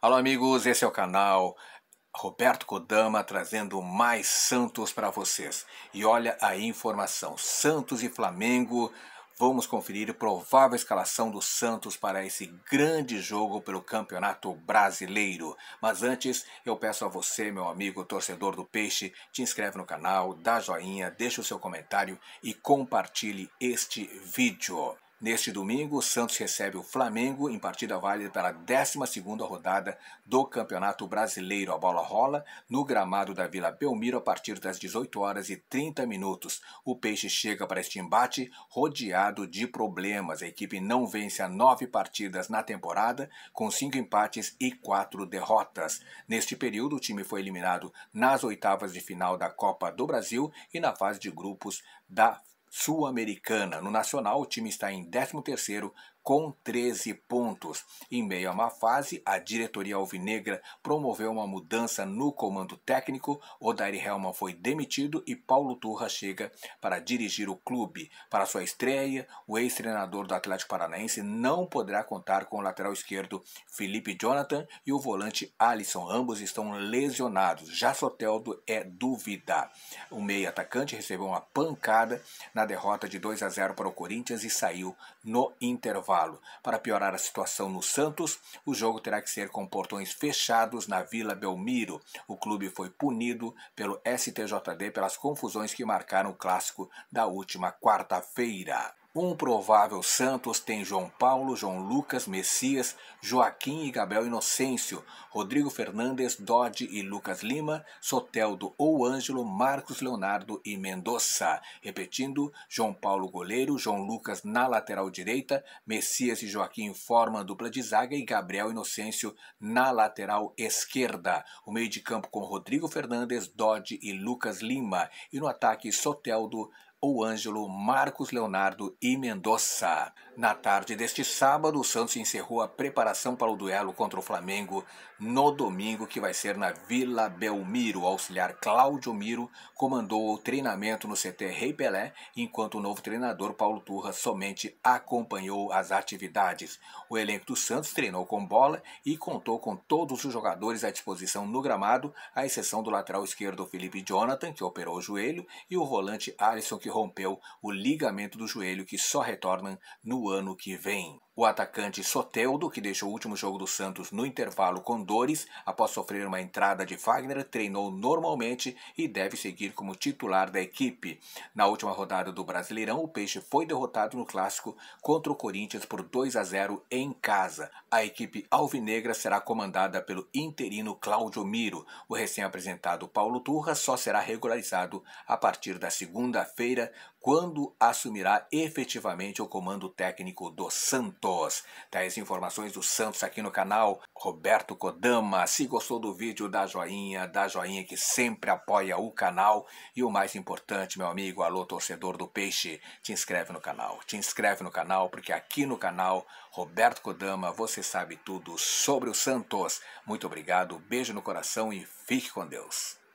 Alô, amigos, esse é o canal Roberto Kodama trazendo mais Santos para vocês. E olha a informação: Santos e Flamengo. Vamos conferir a provável escalação do Santos para esse grande jogo pelo Campeonato Brasileiro. Mas antes, eu peço a você, meu amigo torcedor do Peixe, te inscreve no canal, dá joinha, deixa o seu comentário e compartilhe este vídeo. Neste domingo, o Santos recebe o Flamengo em partida válida pela 12 rodada do Campeonato Brasileiro. A bola rola no gramado da Vila Belmiro a partir das 18 horas e 30 minutos. O Peixe chega para este embate rodeado de problemas. A equipe não vence a nove partidas na temporada, com cinco empates e quatro derrotas. Neste período, o time foi eliminado nas oitavas de final da Copa do Brasil e na fase de grupos da Sul-Americana. No Nacional, o time está em 13º com 13 pontos. Em meio a uma fase, a diretoria alvinegra promoveu uma mudança no comando técnico. Odair Helman foi demitido e Paulo Turra chega para dirigir o clube. Para sua estreia, o ex-treinador do Atlético Paranaense não poderá contar com o lateral esquerdo Felipe Jonathan e o volante Alisson. Ambos estão lesionados. Já Soteldo é dúvida. O meio atacante recebeu uma pancada na derrota de 2 a 0 para o Corinthians e saiu no intervalo intervalo. Para piorar a situação no Santos, o jogo terá que ser com portões fechados na Vila Belmiro. O clube foi punido pelo STJD pelas confusões que marcaram o clássico da última quarta-feira. Um provável Santos tem João Paulo, João Lucas, Messias, Joaquim e Gabriel Inocêncio, Rodrigo Fernandes, Dodge e Lucas Lima, Soteldo ou Ângelo, Marcos Leonardo e Mendonça. Repetindo, João Paulo goleiro, João Lucas na lateral direita, Messias e Joaquim formam a dupla de zaga e Gabriel Inocêncio na lateral esquerda. O meio de campo com Rodrigo Fernandes, Dodge e Lucas Lima. E no ataque, Soteldo, o Ângelo Marcos Leonardo e Mendoza. Na tarde deste sábado, o Santos encerrou a preparação para o duelo contra o Flamengo no domingo, que vai ser na Vila Belmiro. O auxiliar Cláudio Miro comandou o treinamento no CT Rei Pelé, enquanto o novo treinador Paulo Turra somente acompanhou as atividades. O elenco do Santos treinou com bola e contou com todos os jogadores à disposição no gramado, à exceção do lateral esquerdo Felipe Jonathan, que operou o joelho, e o volante Alisson, que rompeu o ligamento do joelho, que só retornam no ano que vem. O atacante Soteldo, que deixou o último jogo do Santos no intervalo com dores, após sofrer uma entrada de Wagner, treinou normalmente e deve seguir como titular da equipe. Na última rodada do Brasileirão, o Peixe foi derrotado no clássico contra o Corinthians por 2 a 0 em casa. A equipe alvinegra será comandada pelo interino Cláudio Miro. O recém-apresentado Paulo Turra só será regularizado a partir da segunda-feira, quando assumirá efetivamente o comando técnico do Santos. Santos. as informações do Santos aqui no canal Roberto Kodama. Se gostou do vídeo, dá joinha, dá joinha que sempre apoia o canal. E o mais importante, meu amigo, alô torcedor do Peixe, te inscreve no canal. Te inscreve no canal porque aqui no canal Roberto Kodama você sabe tudo sobre o Santos. Muito obrigado, beijo no coração e fique com Deus.